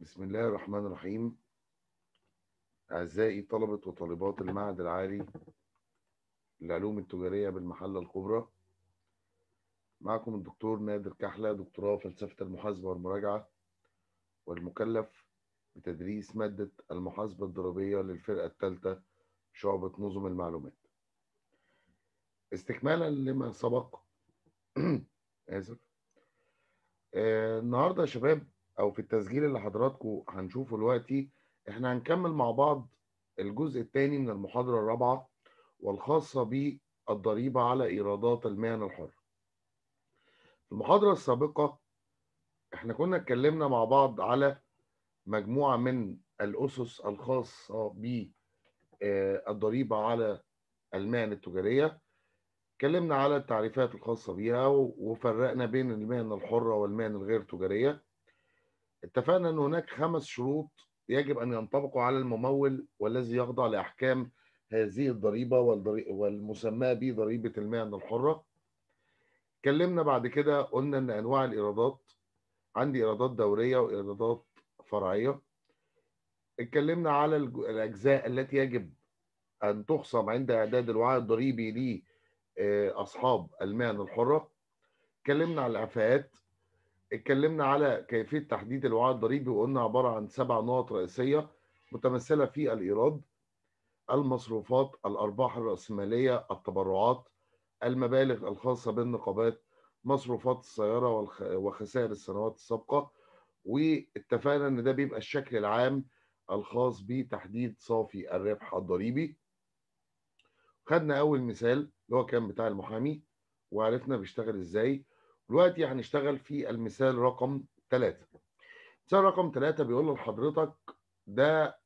بسم الله الرحمن الرحيم أعزائي طلبة وطالبات المعهد العالي للعلوم التجارية بالمحلة الكبرى معكم الدكتور نادر كحلة دكتوراه فلسفة المحاسبة والمراجعة والمكلف بتدريس مادة المحاسبة الضريبية للفرقة الثالثة شعبة نظم المعلومات استكمالا لما سبق آسف آه النهارده يا شباب او في التسجيل اللي حضراتكم هنشوفه دلوقتي احنا هنكمل مع بعض الجزء الثاني من المحاضره الرابعه والخاصه بالضريبه على ايرادات المهن الحره. في المحاضره السابقه احنا كنا اتكلمنا مع بعض على مجموعه من الاسس الخاصه بالضريبه على المهن التجاريه اتكلمنا على التعريفات الخاصه بيها وفرقنا بين المهن الحره والمهن الغير تجاريه اتفقنا ان هناك خمس شروط يجب ان ينطبقوا على الممول والذي يخضع لاحكام هذه الضريبه والمسماه بضريبه المهن الحره اتكلمنا بعد كده قلنا ان انواع الايرادات عندي ايرادات دوريه وايرادات فرعيه اتكلمنا على الاجزاء التي يجب ان تخصم عند اعداد الوعاء الضريبي لاصحاب آه، المهن الحره اتكلمنا على الاعفاءات اتكلمنا على كيفية تحديد الوعاء الضريبي وقلنا عبارة عن سبع نقط رئيسية متمثلة في الإيراد المصروفات الأرباح الرأسمالية التبرعات المبالغ الخاصة بالنقابات مصروفات السيارة وخسائر السنوات السابقة واتفقنا ان ده بيبقى الشكل العام الخاص بتحديد صافي الربح الضريبي خدنا اول مثال اللي هو كان بتاع المحامي وعرفنا بيشتغل ازاي دلوقتي هنشتغل في المثال رقم ثلاثة مثال رقم ثلاثة بيقول لحضرتك ده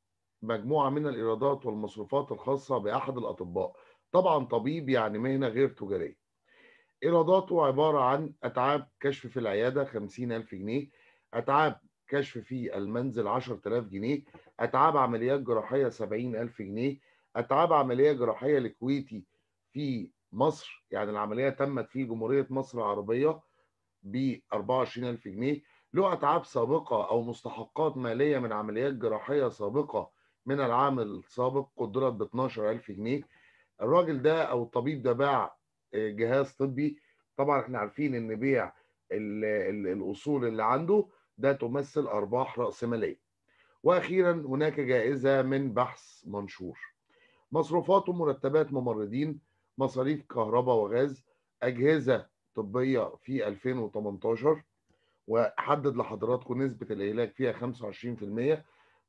مجموعة من الإيرادات والمصروفات الخاصة بأحد الأطباء طبعا طبيب يعني مهنة غير تجارية إيراداته عبارة عن أتعاب كشف في العيادة 50000 جنيه أتعاب كشف في المنزل 10000 جنيه أتعاب عمليات جراحية 70000 جنيه أتعاب عملية جراحية الكويتي في مصر يعني العملية تمت في جمهورية مصر العربية ب 24000 جنيه له أتعاب سابقة أو مستحقات مالية من عمليات جراحية سابقة من العام السابق قدرت ب 12000 جنيه الراجل ده أو الطبيب ده باع آه، جهاز طبي طبعا احنا عارفين ان بيع الاصول اللي عنده ده تمثل ارباح راسماليه واخيرا هناك جائزه من بحث منشور مصروفات ومرتبات ممرضين مصاريف كهرباء وغاز اجهزه طبيه في 2018 وحدد لحضراتكم نسبه العلاج فيها 25%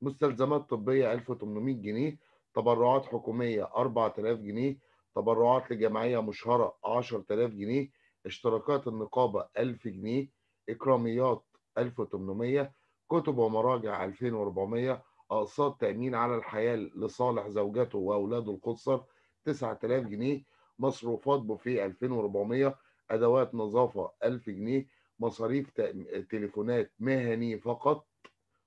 مستلزمات طبيه 1800 جنيه تبرعات حكوميه 4000 جنيه تبرعات لجمعيه مشهره 10000 جنيه اشتراكات النقابه 1000 جنيه اكراميات 1800 كتب ومراجع 2400 اقساط تامين على الحياه لصالح زوجته واولاده القدس 9000 جنيه مصروفات بوفيه 2400 ادوات نظافه 1000 جنيه مصاريف تليفونات مهني فقط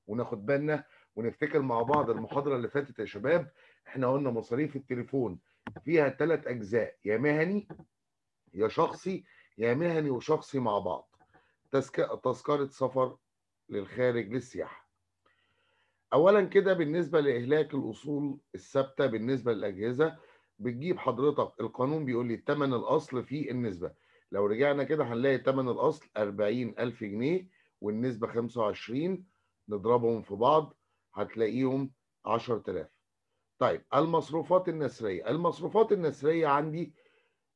وناخد بالنا ونفتكر مع بعض المحاضره اللي فاتت يا شباب احنا قلنا مصاريف التليفون فيها ثلاث اجزاء يا مهني يا شخصي يا مهني وشخصي مع بعض تذكره سفر للخارج للسياحه اولا كده بالنسبه لاهلاك الاصول الثابته بالنسبه للاجهزه بتجيب حضرتك القانون بيقول لي الثمن الاصل في النسبه لو رجعنا كده هنلاقي تمن الاصل 40000 جنيه والنسبه 25 نضربهم في بعض هتلاقيهم 10000 طيب المصروفات النسريه المصروفات النسريه عندي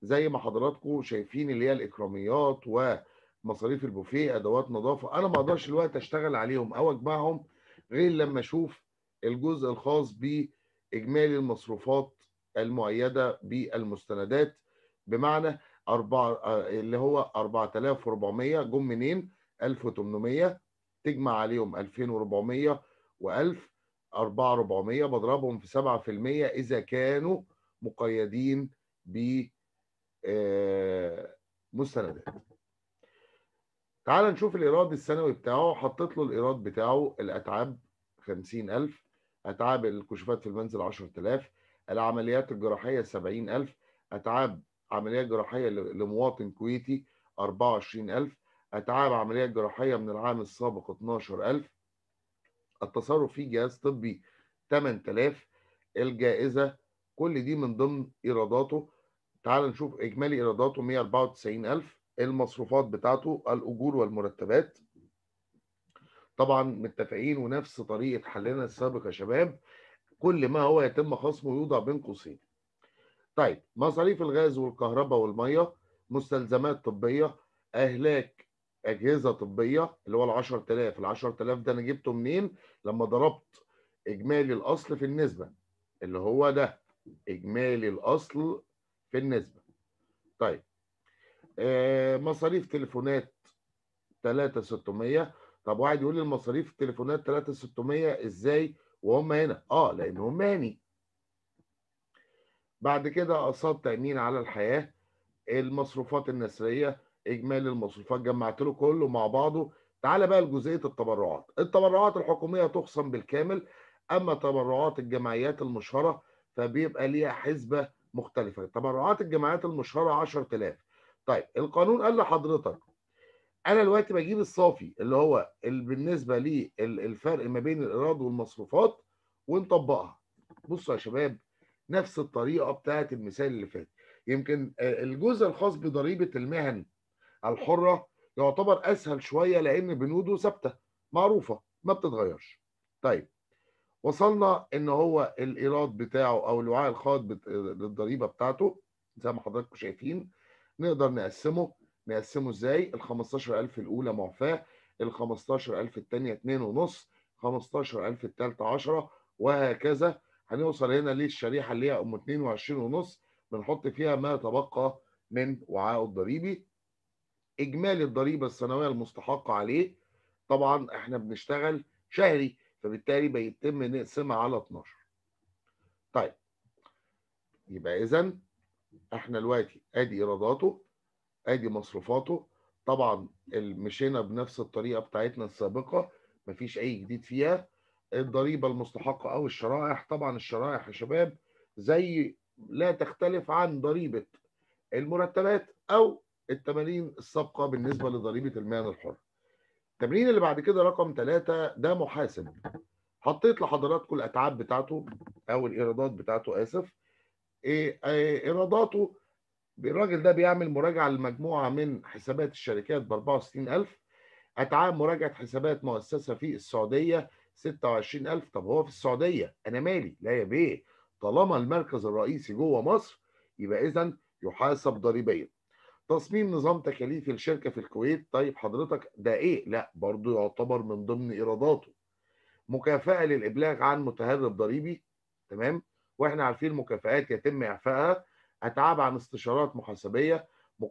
زي ما حضراتكم شايفين اللي هي الاكراميات ومصاريف البوفيه ادوات نظافه انا ما اقدرش الوقت اشتغل عليهم او اجمعهم غير لما اشوف الجزء الخاص باجمالي المصروفات المؤيده بالمستندات بمعنى أربعة آه، اللي هو 4400 جم منين 1800 تجمع عليهم 2400 و1000 4400 بضربهم في 7% اذا كانوا مقيدين ب آه، مستندات تعال نشوف الايراد السنوي بتاعه حطيت له الايراد بتاعه الاتعاب 50000 اتعاب الكشوفات في المنزل 10000 العمليات الجراحيه 70000 اتعاب عملية جراحية لمواطن كويتي 24000 أتعاب عملية جراحية من العام السابق 12000 التصرف في جهاز طبي 8000 الجائزة كل دي من ضمن إيراداته تعال نشوف إجمالي إيراداته 194000 المصروفات بتاعته الأجور والمرتبات طبعا متفقين ونفس طريقة حلنا السابق يا شباب كل ما هو يتم خصمه يوضع بين قوسين طيب مصاريف الغاز والكهرباء والميه مستلزمات طبيه اهلاك اجهزه طبيه اللي هو ال 10000 ال 10000 ده انا جبته منين لما ضربت اجمالي الاصل في النسبه اللي هو ده اجمالي الاصل في النسبه طيب آه مصاريف تليفونات 3600 طب واحد يقول لي المصاريف التليفونات 3600 ازاي وهم هنا اه لان هم هني بعد كده أقساط تأمين على الحياة المصروفات النسرية إجمالي المصروفات جمعت له كله مع بعضه تعالى بقى لجزئية التبرعات التبرعات الحكومية تخصم بالكامل أما تبرعات الجمعيات المشهرة فبيبقى ليها حسبة مختلفة تبرعات الجمعيات المشهرة 10000 طيب القانون قال لحضرتك انا دلوقتي بجيب الصافي اللي هو بالنسبه للفرق ما بين الايراد والمصروفات ونطبقها بصوا يا شباب نفس الطريقه بتاعت المثال اللي فات يمكن آه، الجزء الخاص بضريبه المهن الحره يعتبر اسهل شويه لان بنوده ثابته معروفه ما بتتغيرش طيب وصلنا ان هو الايراد بتاعه او الوعاء الخاض للضريبه بتاعته زي ما حضراتكم شايفين نقدر نقسمه نقسمه ازاي ال 15000 الاولى معفاه ال 15000 الثانيه 2.5 15000 الثالثه 10 وهكذا هنوصل هنا للشريحه اللي هي ام 22 ونص بنحط فيها ما تبقى من وعاء الضريبي اجمالي الضريبه السنويه المستحقه عليه طبعا احنا بنشتغل شهري فبالتالي بيتم نقسمها على 12 طيب يبقى اذا احنا دلوقتي ادي ايراداته ادي مصروفاته طبعا مشينا بنفس الطريقه بتاعتنا السابقه مفيش اي جديد فيها الضريبه المستحقه او الشرائح طبعا الشرائح يا شباب زي لا تختلف عن ضريبه المرتبات او التمارين السابقه بالنسبه لضريبه المال الحر. التمرين اللي بعد كده رقم ثلاثة ده محاسب. حطيت لحضراتكم الاتعاب بتاعته او الايرادات بتاعته اسف. إيه، إيه، ايراداته الراجل ده بيعمل مراجعه لمجموعه من حسابات الشركات ب 64000 اتعاب مراجعه حسابات مؤسسه في السعوديه 26000 طب هو في السعوديه انا مالي لا يا بيه طالما المركز الرئيسي جوه مصر يبقى اذا يحاسب ضريبيا تصميم نظام تكاليف الشركه في الكويت طيب حضرتك ده ايه لا برضه يعتبر من ضمن ايراداته مكافاه للابلاغ عن متهرب ضريبي تمام واحنا عارفين المكافآت يتم اعفائها اتعاب عن استشارات محاسبيه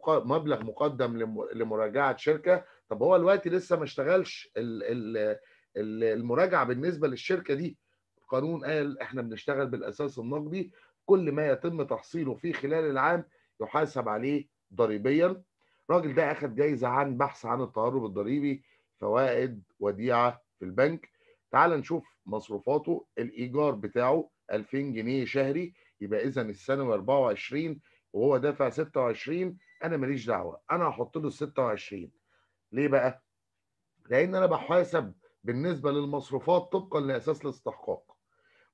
مبلغ مقدم لمراجعه شركه طب هو الوقت لسه ما اشتغلش ال ال المراجعه بالنسبه للشركه دي القانون قال احنا بنشتغل بالاساس النقدي كل ما يتم تحصيله في خلال العام يحاسب عليه ضريبيا الراجل ده اخذ جايزه عن بحث عن التهرب الضريبي فوائد وديعه في البنك تعال نشوف مصروفاته الايجار بتاعه 2000 جنيه شهري يبقى اذا السنوي 24 وهو دافع 26 انا ماليش دعوه انا هحط له 26 ليه بقى؟ لان انا بحاسب بالنسبة للمصروفات طبقا لأساس الاستحقاق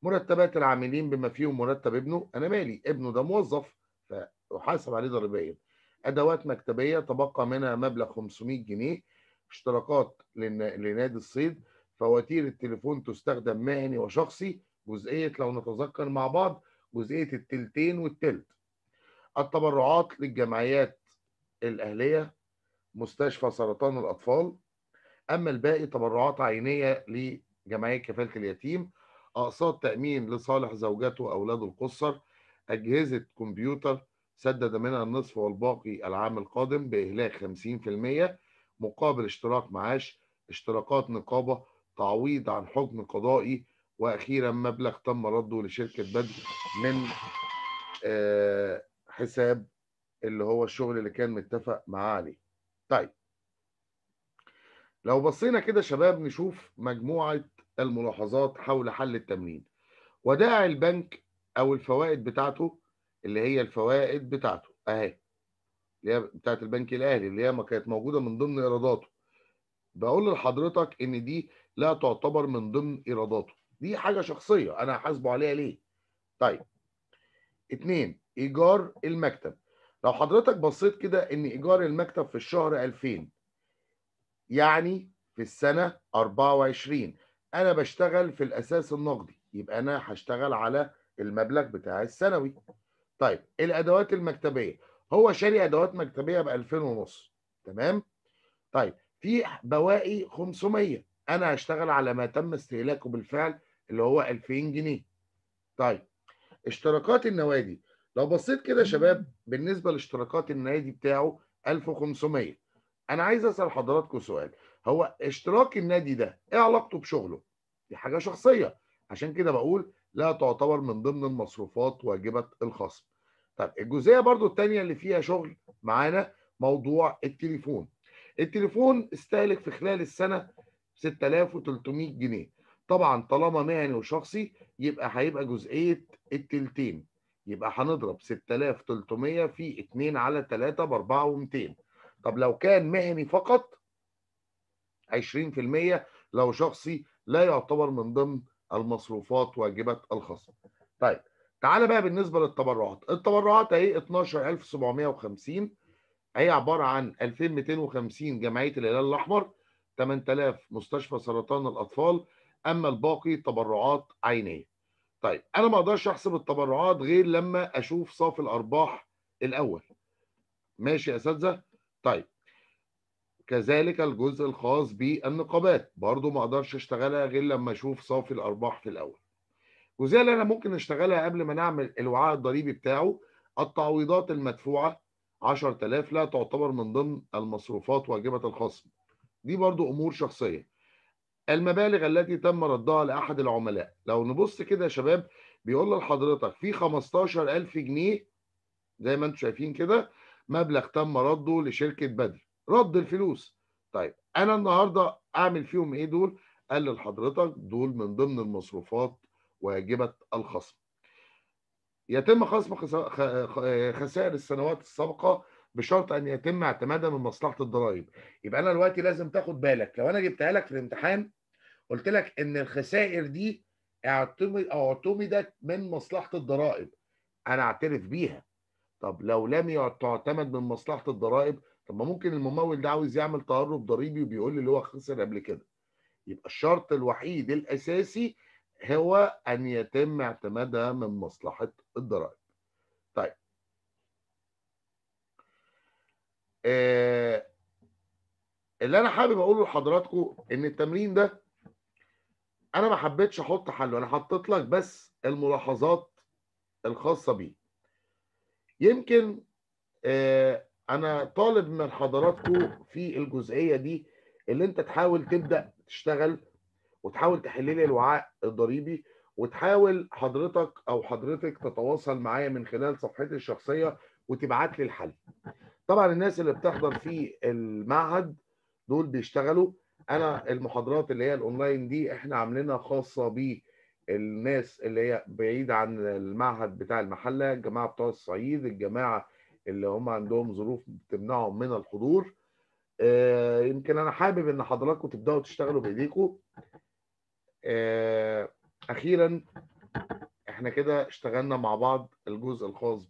مرتبات العاملين بما فيهم مرتب ابنه أنا مالي ابنه ده موظف فأحاسب عليه ضريبيا أدوات مكتبية تبقى منها مبلغ 500 جنيه اشتراكات لنادي الصيد فواتير التليفون تستخدم مهني وشخصي جزئية لو نتذكر مع بعض جزئية التلتين والتلت التبرعات للجمعيات الأهلية مستشفى سرطان الأطفال اما الباقي تبرعات عينيه لجمعيه كفاله اليتيم اقساط تامين لصالح زوجته واولاده القصر اجهزه كمبيوتر سدد منها النصف والباقي العام القادم باهلاك 50% مقابل اشتراك معاش اشتراكات نقابه تعويض عن حكم قضائي واخيرا مبلغ تم رده لشركه بدر من آه، حساب اللي هو الشغل اللي كان متفق معاه عليه. طيب لو بصينا كده شباب نشوف مجموعة الملاحظات حول حل التمرين ودائع البنك أو الفوائد بتاعته اللي هي الفوائد بتاعته أهي اللي هي بتاعت البنك الأهلي اللي هي كانت موجودة من ضمن إيراداته بقول لحضرتك إن دي لا تعتبر من ضمن إيراداته دي حاجة شخصية أنا هحاسبه عليها ليه طيب اتنين إيجار المكتب لو حضرتك بصيت كده إن إيجار المكتب في الشهر 2000 يعني في السنة 24 أنا بشتغل في الأساس النقدي يبقى أنا هشتغل على المبلغ بتاع السنوي طيب الأدوات المكتبية هو شاري أدوات مكتبية ب 2000 ونص تمام طيب في بواقي 500 أنا هشتغل على ما تم استهلاكه بالفعل اللي هو 2000 جنيه طيب اشتراكات النوادي لو بصيت كده يا شباب بالنسبة لاشتراكات النادي بتاعه 1500 انا عايز اسال حضراتكم سؤال هو اشتراك النادي ده ايه علاقته بشغله دي حاجه شخصيه عشان كده بقول لا تعتبر من ضمن المصروفات واجبه الخصم طب الجزئيه برضو الثانيه اللي فيها شغل معانا موضوع التليفون التليفون استهلك في خلال السنه 6300 جنيه طبعا طالما مهني وشخصي يبقى هيبقى جزئيه التلتين يبقى هنضرب 6300 في 2 على 3 ب 4200 طب لو كان مهني فقط 20% لو شخصي لا يعتبر من ضمن المصروفات واجبات الخاصه. طيب تعالى بقى بالنسبه للتبرعات، التبرعات اهي 12750 هي عباره عن 2250 جمعيه الهلال الاحمر 8000 مستشفى سرطان الاطفال اما الباقي تبرعات عينيه. طيب انا ما اقدرش احسب التبرعات غير لما اشوف صافي الارباح الاول. ماشي يا اساتذه؟ طيب كذلك الجزء الخاص بالنقابات برضو ما اقدرش اشتغلها غير لما اشوف صافي الارباح في الاول الجزئيه اللي انا ممكن اشتغلها قبل ما نعمل الوعاء الضريبي بتاعه التعويضات المدفوعه 10000 لا تعتبر من ضمن المصروفات واجبه الخصم دي برضو امور شخصيه المبالغ التي تم ردها لاحد العملاء لو نبص كده يا شباب بيقول لحضرتك في 15000 جنيه زي ما انتم شايفين كده مبلغ تم رده لشركه بدر رد الفلوس طيب انا النهارده اعمل فيهم ايه دول قال لي لحضرتك دول من ضمن المصروفات واجبه الخصم يتم خصم خسائر السنوات السابقه بشرط ان يتم اعتمادها من مصلحه الضرائب يبقى انا دلوقتي لازم تاخد بالك لو انا جبتها لك في الامتحان قلت لك ان الخسائر دي اعتمدت من مصلحه الضرائب انا اعترف بيها طب لو لم تعتمد من مصلحه الضرائب طب ما ممكن الممول ده عاوز يعمل تهرب ضريبي وبيقول لي اللي هو خسر قبل كده يبقى الشرط الوحيد الاساسي هو ان يتم اعتمادها من مصلحه الضرائب طيب آه اللي انا حابب اقوله لحضراتكم ان التمرين ده انا ما حبيتش احط حل انا حطيت لك بس الملاحظات الخاصه بيه يمكن آه، انا طالب من حضراتكم في الجزئيه دي اللي انت تحاول تبدا تشتغل وتحاول تحل لي الوعاء الضريبي وتحاول حضرتك او حضرتك تتواصل معايا من خلال صفحتي الشخصيه وتبعت لي الحل. طبعا الناس اللي بتحضر في المعهد دول بيشتغلوا انا المحاضرات اللي هي الاونلاين دي احنا عاملينها خاصه بيه الناس اللي هي بعيدة عن المعهد بتاع المحله الجماعه بتوع الصعيد الجماعه اللي هم عندهم ظروف تمنعهم من الحضور آه يمكن انا حابب ان حضراتكم تبداوا تشتغلوا بايديكم آه اخيرا احنا كده اشتغلنا مع بعض الجزء الخاص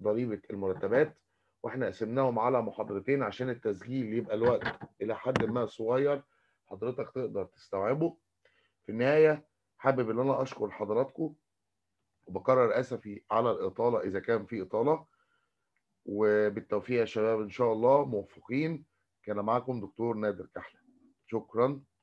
بضريبه المرتبات واحنا قسمناهم على محاضرتين عشان التسجيل يبقى الوقت الى حد ما صغير حضرتك تقدر تستوعبه في النهايه حابب ان انا اشكر حضراتكم وبكرر اسفي على الاطاله اذا كان في اطاله وبالتوفيق يا شباب ان شاء الله موفقين كان معكم دكتور نادر كحله شكرا